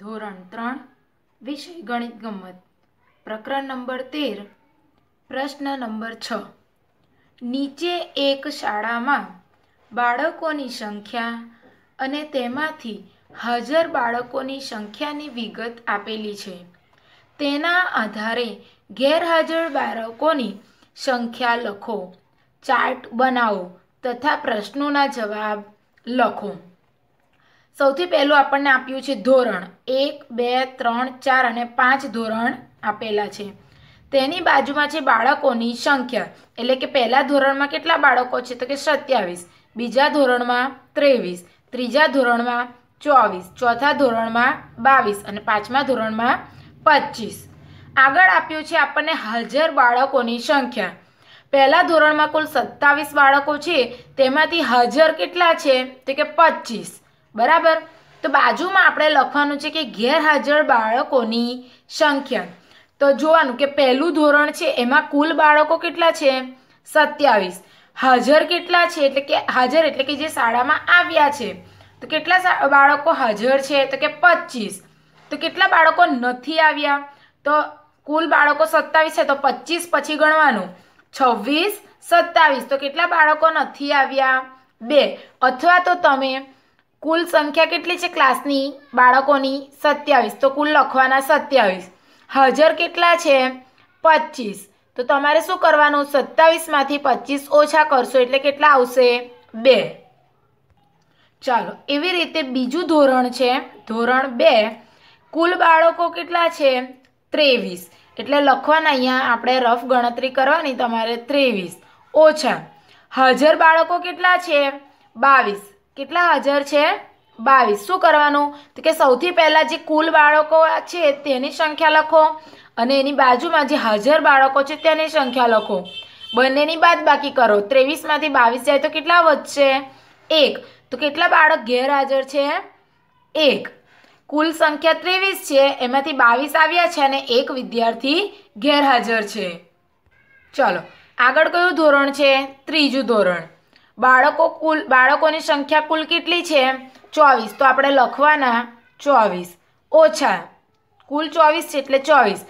ધોરણ ત્રણ વિષય ગણિત ગમત પ્રકરણ નંબર તેર પ્રશ્ન નંબર છ નીચે એક શાળામાં બાળકોની સંખ્યા અને તેમાંથી હાજર બાળકોની સંખ્યાની વિગત આપેલી છે તેના આધારે ગેરહાજર બાળકોની સંખ્યા લખો ચાર્ટ બનાવો તથા પ્રશ્નોના જવાબ લખો સૌથી પહેલું આપણને આપ્યું છે ધોરણ એક બે ત્રણ ચાર અને પાંચ ધોરણ આપેલા છે તેની બાજુમાં છે બાળકોની સંખ્યા એટલે કે પહેલાં ધોરણમાં કેટલા બાળકો છે તો કે સત્યાવીસ બીજા ધોરણમાં ત્રેવીસ ત્રીજા ધોરણમાં ચોવીસ ચોથા ધોરણમાં બાવીસ અને પાંચમા ધોરણમાં પચીસ આગળ આપ્યું છે આપણને હાજર બાળકોની સંખ્યા પહેલાં ધોરણમાં કુલ સત્તાવીસ બાળકો છે તેમાંથી હાજર કેટલા છે તો કે પચીસ બરાબર તો બાજુમાં આપણે લખવાનું છે કે ગેરહાજર બાળકોની સંખ્યા તો જોવાનું કે પહેલું ધોરણ છે એમાં કુલ બાળકો કેટલા છે સત્યાવીસ હાજર કેટલા છે એટલે કે હાજર એટલે કે જે શાળામાં આવ્યા છે તો કેટલા બાળકો હાજર છે તો કે પચીસ તો કેટલા બાળકો નથી આવ્યા તો કુલ બાળકો સત્તાવીસ છે તો પચીસ પછી ગણવાનું છવ્વીસ સત્તાવીસ તો કેટલા બાળકો નથી આવ્યા બે અથવા તો તમે કુલ સંખ્યા કેટલી છે ક્લાસની બાળકોની સત્યાવીસ તો કુલ લખવાના સત્યાવીસ હાજર કેટલા છે પચીસ તો તમારે શું કરવાનું સત્તાવીસમાંથી પચીસ ઓછા કરશો એટલે કેટલા આવશે બે ચાલો એવી રીતે બીજું ધોરણ છે ધોરણ બે કુલ બાળકો કેટલા છે ત્રેવીસ એટલે લખવાના અહીંયા આપણે રફ ગણતરી કરવાની તમારે ત્રેવીસ ઓછા હાજર બાળકો કેટલા છે બાવીસ કેટલા હાજર છે બાવીસ શું કરવાનું તો કે સૌથી પહેલાં જે કુલ બાળકો છે તેની સંખ્યા લખો અને એની બાજુમાં જે હાજર બાળકો છે તેની સંખ્યા લખો બંનેની બાદ બાકી કરો ત્રેવીસમાંથી બાવીસ જાય તો કેટલા વધશે એક તો કેટલા બાળક ગેરહાજર છે એક કુલ સંખ્યા ત્રેવીસ છે એમાંથી બાવીસ આવ્યા છે અને એક વિદ્યાર્થી ગેરહાજર છે ચલો આગળ કયું ધોરણ છે ત્રીજું ધોરણ બાળકો કુલ બાળકોની સંખ્યા કુલ કેટલી છે ચોવીસ તો આપણે લખવાના ચોવીસ ઓછા કુલ ચોવીસ છે એટલે ચોવીસ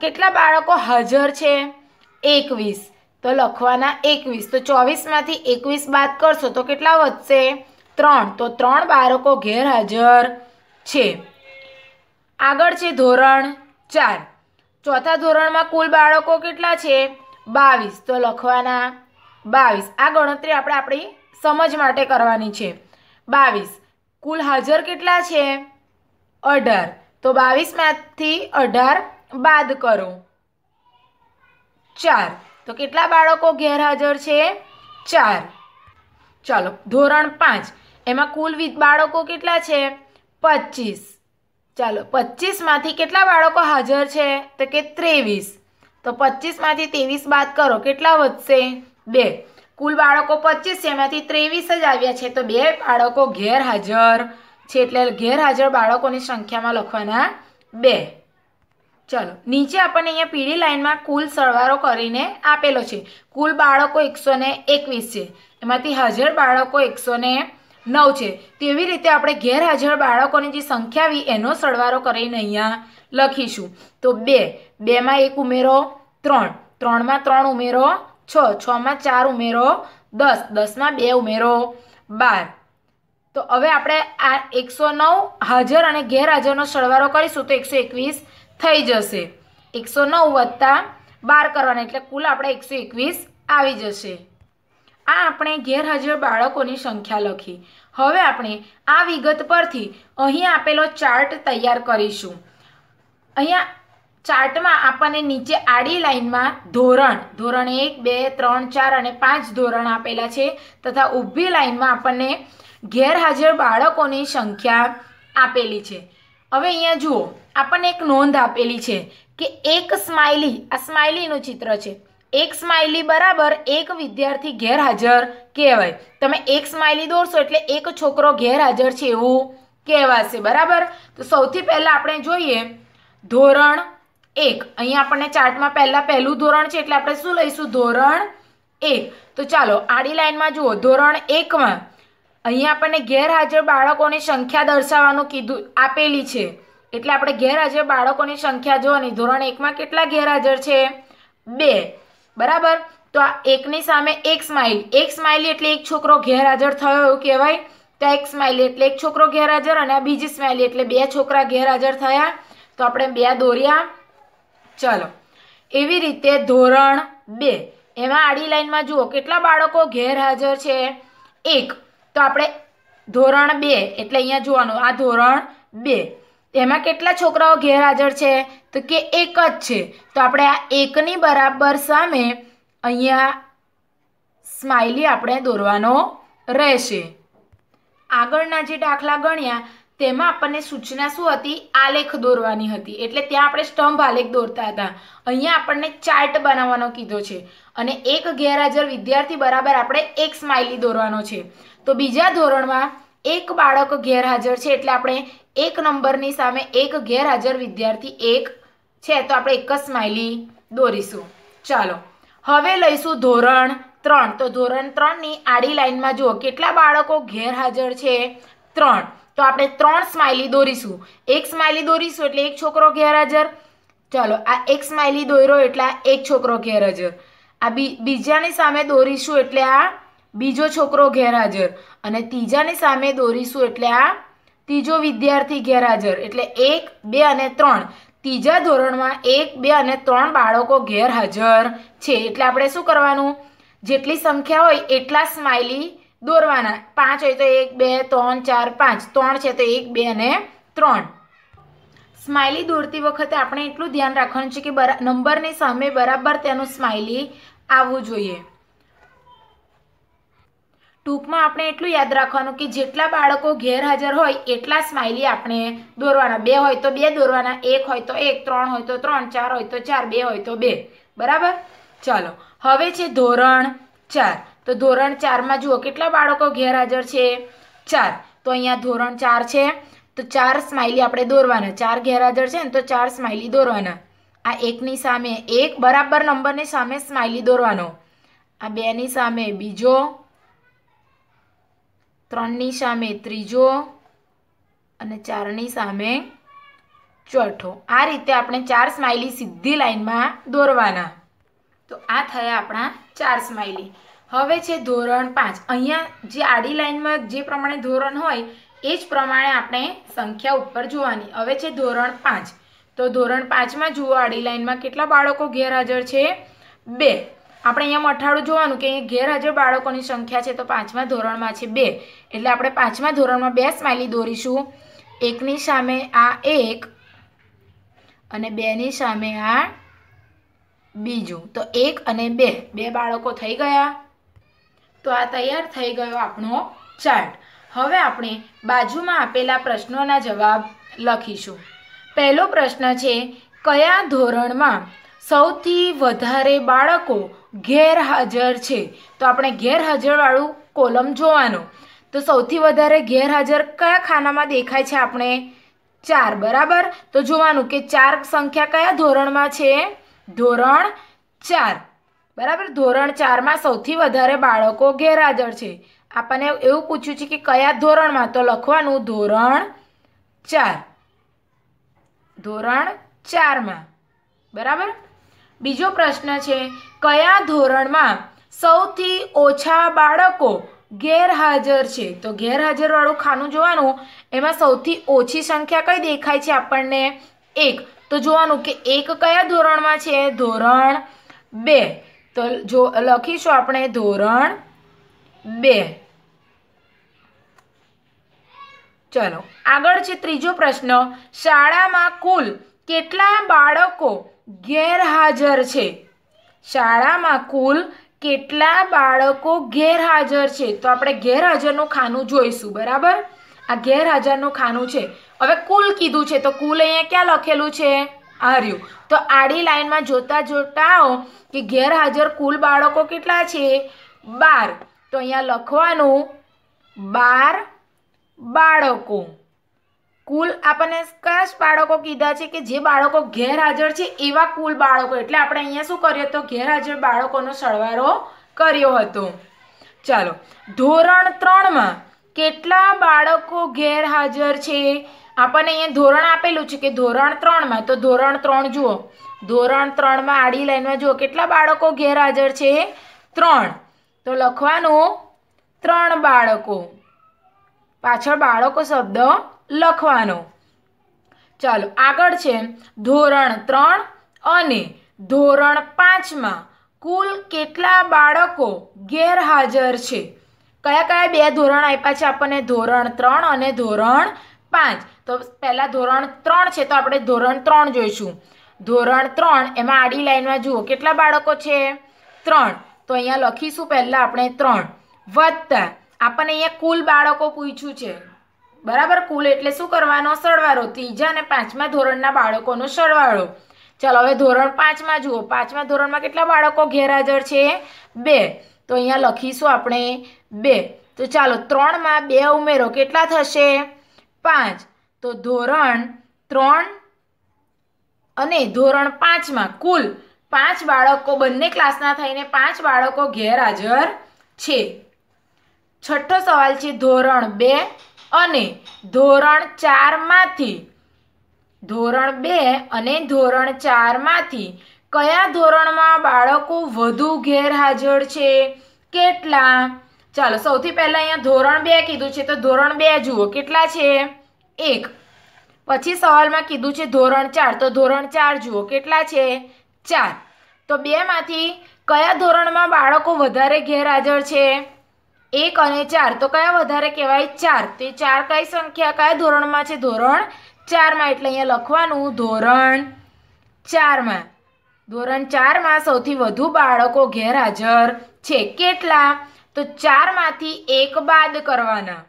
કેટલા બાળકો હાજર છે એકવીસ તો લખવાના એકવીસ તો ચોવીસમાંથી એકવીસ બાદ કરશો તો કેટલા વધશે ત્રણ તો ત્રણ બાળકો ગેરહાજર છે આગળ છે ધોરણ ચાર ચોથા ધોરણમાં કુલ બાળકો કેટલા છે બાવીસ તો લખવાના બાવીસ આ ગણતરી આપણે આપણી સમજ માટે કરવાની છે બાવીસ કુલ હાજર કેટલા છે અઢાર તો બાવીસમાંથી અઢાર બાદ કરો ચાર તો કેટલા બાળકો ગેરહાજર છે ચાર ચાલો ધોરણ પાંચ એમાં કુલ બાળકો કેટલા છે પચીસ ચાલો પચીસમાંથી કેટલા બાળકો હાજર છે તો કે ત્રેવીસ તો પચીસમાંથી ત્રેવીસ બાદ કરો કેટલા વધશે બે કુલ બાળકો પચીસ છે એમાંથી ત્રેવીસ જ આવ્યા છે તો બે બાળકો ગેરહાજર છે એટલે ગેરહાજર બાળકોની સંખ્યામાં લખવાના બે ચલો નીચે આપણને અહીંયા પીળી લાઇનમાં કુલ સરવાળો કરીને આપેલો છે કુલ બાળકો એકસો એકવીસ છે એમાંથી હાજર બાળકો એકસો નવ છે તેવી રીતે આપણે ગેરહાજર બાળકોની જે સંખ્યા આવી એનો સરવાળો કરીને અહીંયા લખીશું તો બે બેમાં એક ઉમેરો ત્રણ ત્રણમાં ત્રણ ઉમેરો છ છમાં ચાર ઉમેરો દસ દસમાં બે ઉમેરો બાર તો હવે આપણે આ એકસો નવ હાજર અને ગેરહાજરનો સળવારો કરીશું તો એકસો એકવીસ થઈ જશે એકસો નવ વત્તા બાર કરવાના એટલે કુલ આપણે એકસો એકવીસ આવી જશે આ આપણે ગેરહાજર બાળકોની સંખ્યા લખી હવે આપણે આ વિગત પરથી અહીં આપેલો ચાર્ટ તૈયાર કરીશું અહીંયા ચાર્ટમાં આપણને નીચે આડી લાઇનમાં ધોરણ ધોરણ એક બે ત્રણ ચાર અને પાંચ ધોરણ આપેલા છે તથા ઊભી લાઇનમાં આપણને ગેરહાજર બાળકોની સંખ્યા આપેલી છે હવે અહીંયા જુઓ આપણને એક નોંધ આપેલી છે કે એક સ્માઇલી આ સ્માઇલીનું ચિત્ર છે એક સ્માઇલી બરાબર એક વિદ્યાર્થી ગેરહાજર કહેવાય તમે એક સ્માઇલી દોરશો એટલે એક છોકરો ગેરહાજર છે એવું કહેવાશે બરાબર તો સૌથી પહેલાં આપણે જોઈએ ધોરણ એક અહીંયા આપણને ચાર્ટમાં પહેલાં પહેલું ધોરણ છે એટલે આપણે શું લઈશું ધોરણ એક તો ચાલો આડી લાઇનમાં જુઓ ધોરણ એકમાં અહીંયા આપણને ગેરહાજર બાળકોની સંખ્યા દર્શાવવાનું કીધું આપેલી છે એટલે આપણે ગેરહાજર બાળકોની સંખ્યા જોવાની ધોરણ એકમાં કેટલા ગેરહાજર છે બે બરાબર તો આ એકની સામે એક સ્માઇલ એક સ્માઇલ એટલે એક છોકરો ગેરહાજર થયો એવું કહેવાય તો એક સ્માઇલ એટલે એક છોકરો ગેરહાજર અને આ બીજી સ્માઇલ એટલે બે છોકરા ગેરહાજર થયા તો આપણે બે દોર્યા ચલો એવી રીતે ધોરણ બે એમાં આડી લાઈનમાં જુઓ કેટલા બાળકો ગેરહાજર છે એક તો આપણે ધોરણ બે એટલે અહીંયા જોવાનું આ ધોરણ બે એમાં કેટલા છોકરાઓ ગેરહાજર છે તો કે એક જ છે તો આપણે આ એકની બરાબર સામે અહીંયા સ્માઇલી આપણે દોરવાનો રહેશે આગળના જે દાખલા ગણ્યા તેમાં આપણને સૂચના શું હતી આલેખ દોરવાની હતી એટલે ત્યાં આપણે સ્ટમ્ભ આલેખ દોરતા હતા અહીંયા આપણને ચાર્ટ બનાવવાનો કીધો છે અને એક ગેરહાજર વિદ્યાર્થી બરાબર આપણે એક સ્માઇલી દોરવાનો છે તો બીજા ધોરણમાં એક બાળક ગેરહાજર છે એટલે આપણે એક નંબરની સામે એક ગેરહાજર વિદ્યાર્થી એક છે તો આપણે એક જ સ્માઇલી દોરીશું ચાલો હવે લઈશું ધોરણ ત્રણ તો ધોરણ ત્રણની આડી લાઇનમાં જુઓ કેટલા બાળકો ગેરહાજર છે ત્રણ તો આપણે ત્રણ સ્માઇલી દોરીશું એક સ્માઇલી દોરીશું એટલે એક છોકરો ગેરહાજર ચાલો આ એક સ્માઇલી દોર્યો એટલે આ એક છોકરો ગેરહાજર આ બીજાની સામે દોરીશું એટલે આ બીજો છોકરો ગેરહાજર અને ત્રીજાની સામે દોરીશું એટલે આ ત્રીજો વિદ્યાર્થી ગેરહાજર એટલે એક બે અને ત્રણ ત્રીજા ધોરણમાં એક બે અને ત્રણ બાળકો ગેરહાજર છે એટલે આપણે શું કરવાનું જેટલી સંખ્યા હોય એટલા સ્માઇલી દોરવાના પાંચ હોય તો એક બે ત્રણ ચાર પાંચ ત્રણ છે તો એક બે અને ત્રણ સ્માઇલી દોરતી વખતે આપણે એટલું ધ્યાન રાખવાનું છે કે નંબરની સામે બરાબર તેનું સ્માઈલી આવવું જોઈએ ટૂંકમાં આપણે એટલું યાદ રાખવાનું કે જેટલા બાળકો ગેરહાજર હોય એટલા સ્માઇલી આપણે દોરવાના બે હોય તો બે દોરવાના એક હોય તો એક ત્રણ હોય તો ત્રણ ચાર હોય તો ચાર બે હોય તો બે બરાબર ચાલો હવે છે ધોરણ ચાર તો ધોરણ ચારમાં જુઓ કેટલા બાળકો ગેરહાજર છે ચાર તો અહીંયા ધોરણ ચાર છે તો ચાર સ્માઇલી આપણે દોરવાના ચાર ગેરહાજર છે ને તો ચાર સ્માઇલી દોરવાના આ એકની સામે એક બરાબર નંબરની સામે સ્માઇલી દોરવાનો આ બેની સામે બીજો ત્રણની સામે ત્રીજો અને ચારની સામે ચોથો આ રીતે આપણે ચાર સ્માઇલી સીધી લાઇનમાં દોરવાના તો આ થયા આપણા ચાર સ્માઇલી હવે છે ધોરણ પાંચ અહીંયા જે આડી લાઇનમાં જે પ્રમાણે ધોરણ હોય એ જ પ્રમાણે આપણે સંખ્યા ઉપર જોવાની હવે છે ધોરણ પાંચ તો ધોરણ પાંચમાં જુઓ આડી લાઇનમાં કેટલા બાળકો ગેરહાજર છે બે આપણે અહીંયા મઠાડું જોવાનું કે અહીંયા ગેરહાજર બાળકોની સંખ્યા છે તો પાંચમા ધોરણમાં છે બે એટલે આપણે પાંચમા ધોરણમાં બે સ્માઇલી દોરીશું એકની સામે આ એક અને બેની સામે આ બીજું તો એક અને બે બે બાળકો થઈ ગયા તો આ તૈયાર થઈ ગયો આપણો ચાર્ટ હવે આપણે બાજુમાં આપેલા પ્રશ્નોના જવાબ લખીશું પહેલો પ્રશ્ન છે કયા ધોરણમાં સૌથી વધારે બાળકો ગેરહાજર છે તો આપણે ગેરહાજરવાળું કોલમ જોવાનું તો સૌથી વધારે ગેરહાજર કયા ખાનામાં દેખાય છે આપણે ચાર બરાબર તો જોવાનું કે ચાર સંખ્યા કયા ધોરણમાં છે ધોરણ ચાર બરાબર ધોરણ ચારમાં સૌથી વધારે બાળકો ગેરહાજર છે આપણને એવું પૂછ્યું છે કે કયા ધોરણમાં તો લખવાનું ધોરણ ચાર ધોરણ ચારમાં બરાબર બીજો પ્રશ્ન છે કયા ધોરણમાં સૌથી ઓછા બાળકો ગેરહાજર છે તો ગેરહાજરવાળું ખાનું જોવાનું એમાં સૌથી ઓછી સંખ્યા કઈ દેખાય છે આપણને એક તો જોવાનું કે એક કયા ધોરણમાં છે ધોરણ બે તો જો લખીશું આપણે ધોરણ બે ચલો આગળ છે ત્રીજો પ્રશ્ન શાળામાં કુલ કેટલા બાળકો ગેરહાજર છે શાળામાં કુલ કેટલા બાળકો ગેરહાજર છે તો આપણે ગેરહાજરનું ખાનું જોઈશું બરાબર આ ગેરહાજરનું ખાનું છે હવે કુલ કીધું છે તો કુલ અહીંયા ક્યાં લખેલું છે આર્યું તો આડી લાઇનમાં જોતા જોતા કે ગેરહાજર કુલ બાળકો કેટલા છે બાર તો અહીંયા લખવાનું બાર બાળકો કુલ આપણને કયા બાળકો કીધા છે કે જે બાળકો ગેરહાજર છે એવા કુલ બાળકો એટલે આપણે અહીંયા શું કર્યો તો ગેરહાજર બાળકોનો સરવાળો કર્યો હતો ચાલો ધોરણ ત્રણમાં કેટલા બાળકો ગેરહાજર છે આપણને અહીંયા ધોરણ આપેલું છે કે ધોરણ ત્રણમાં તો ધોરણ ત્રણ જુઓ ધોરણ ત્રણમાં આડી લાઈનમાં જુઓ કેટલા બાળકો ગેરહાજર છે ત્રણ તો લખવાનું ત્રણ બાળકો પાછળ બાળકો શબ્દ લખવાનો ચાલો આગળ છે ધોરણ ત્રણ અને ધોરણ પાંચમાં કુલ કેટલા બાળકો ગેરહાજર છે કયા કયા બે ધોરણ આપ્યા છે આપણને ધોરણ ત્રણ અને ધોરણ પાંચ તો પહેલાં ધોરણ ત્રણ છે તો આપણે ધોરણ ત્રણ જોઈશું ધોરણ ત્રણ એમાં આડી લાઈનમાં જુઓ કેટલા બાળકો છે ત્રણ તો અહીંયા લખીશું પહેલાં આપણે ત્રણ વત્તા આપણને અહીંયા કુલ બાળકો પૂછ્યું છે બરાબર કુલ એટલે શું કરવાનો સરવાળો ત્રીજા અને પાંચમા ધોરણના બાળકોનો સરવાળો ચાલો હવે ધોરણ પાંચમાં જુઓ પાંચમા ધોરણમાં કેટલા બાળકો ગેરહાજર છે બે તો અહીંયા લખીશું આપણે બે તો ચાલો ત્રણમાં બે ઉમેરો કેટલા થશે પાંચ તો ધોરણ ત્રણ અને ધોરણ પાંચમાં કુલ પાંચ બાળકો બંને ક્લાસના થઈને પાંચ બાળકો ગેરહાજર છે છઠ્ઠો સવાલ છે ધોરણ બે અને ધોરણ ચારમાંથી ધોરણ બે અને ધોરણ ચારમાંથી કયા ધોરણમાં બાળકો વધુ ગેરહાજર છે કેટલા ચાલો સૌથી પહેલાં અહીંયા ધોરણ બે કીધું છે તો ધોરણ બે જુઓ કેટલા છે એક પછી સવાલમાં કીધું છે ધોરણ ચાર તો ધોરણ ચાર જુઓ કેટલા છે ચાર તો બેમાંથી કયા ધોરણમાં બાળકો વધારે ગેરહાજર છે એક અને ચાર તો કયા વધારે કહેવાય ચાર તે ચાર કઈ સંખ્યા કયા ધોરણમાં છે ધોરણ ચારમાં એટલે અહીંયા લખવાનું ધોરણ ચારમાં ધોરણ ચારમાં સૌથી વધુ બાળકો ગેરહાજર છે કેટલા તો ચારમાંથી એક બાદ કરવાના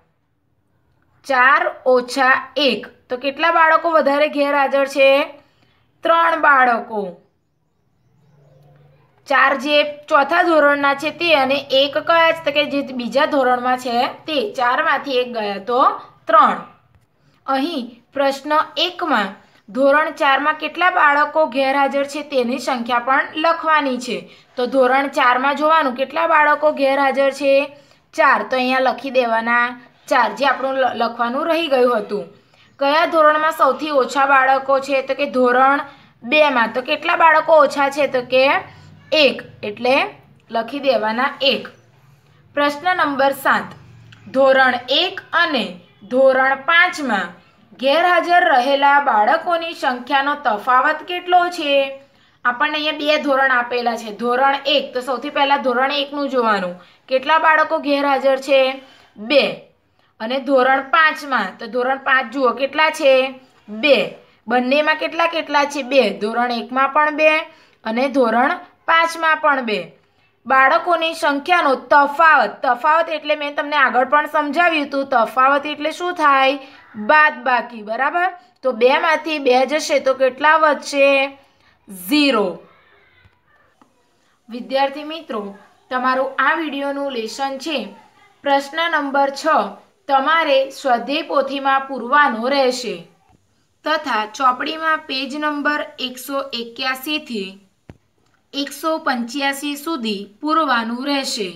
ચાર ઓછા એક તો કેટલા બાળકો વધારે ગેરહાજર છે ત્રણ બાળકો ચાર જે ચોથા ધોરણના છે તે અને એક કયા છે કે જે બીજા ધોરણમાં છે તે ચારમાંથી એક ગયા તો ત્રણ અહીં પ્રશ્ન એકમાં ધોરણ ચારમાં કેટલા બાળકો ગેરહાજર છે તેની સંખ્યા પણ લખવાની છે તો ધોરણ ચારમાં જોવાનું કેટલા બાળકો ગેરહાજર છે ચાર તો અહીંયા લખી દેવાના ચાર જે આપણું લખવાનું રહી ગયું હતું કયા ધોરણમાં સૌથી ઓછા બાળકો છે તો કે ધોરણ બેમાં તો કેટલા બાળકો ઓછા છે તો કે એક એટલે લખી દેવાના એક પ્રશ્ન નંબર સાત ધોરણ એક અને ધોરણ પાંચમાં ગેરહાજર રહેલા બાળકોની સંખ્યાનો તફાવત કેટલો છે આપણને અહીંયા બે ધોરણ આપેલા છે ધોરણ એક તો સૌથી પહેલાં ધોરણ એકનું જોવાનું કેટલા બાળકો ગેરહાજર છે બે અને ધોરણ પાંચમાં તો ધોરણ પાંચ જુઓ કેટલા છે બે બંનેમાં કેટલા કેટલા છે બે ધોરણ એકમાં પણ બે અને ધોરણ પાંચમાં પણ બે બાળકોની સંખ્યાનો તફાવત તફાવત એટલે મેં તમને આગળ પણ સમજાવ્યું હતું તફાવત એટલે શું થાય બાદ બાકી બરાબર તો બેમાંથી બે જશે તો કેટલા વધશે ઝીરો વિદ્યાર્થી મિત્રો તમારું આ વિડીયોનું લેસન છે પ્રશ્ન નંબર છ તમારે સ્વાધ્યાય પોથીમાં પૂરવાનો રહેશે તથા ચોપડીમાં પેજ નંબર એકસો એક્યાસીથી એકસો પંચ્યાસી સુધી પૂરવાનું રહેશે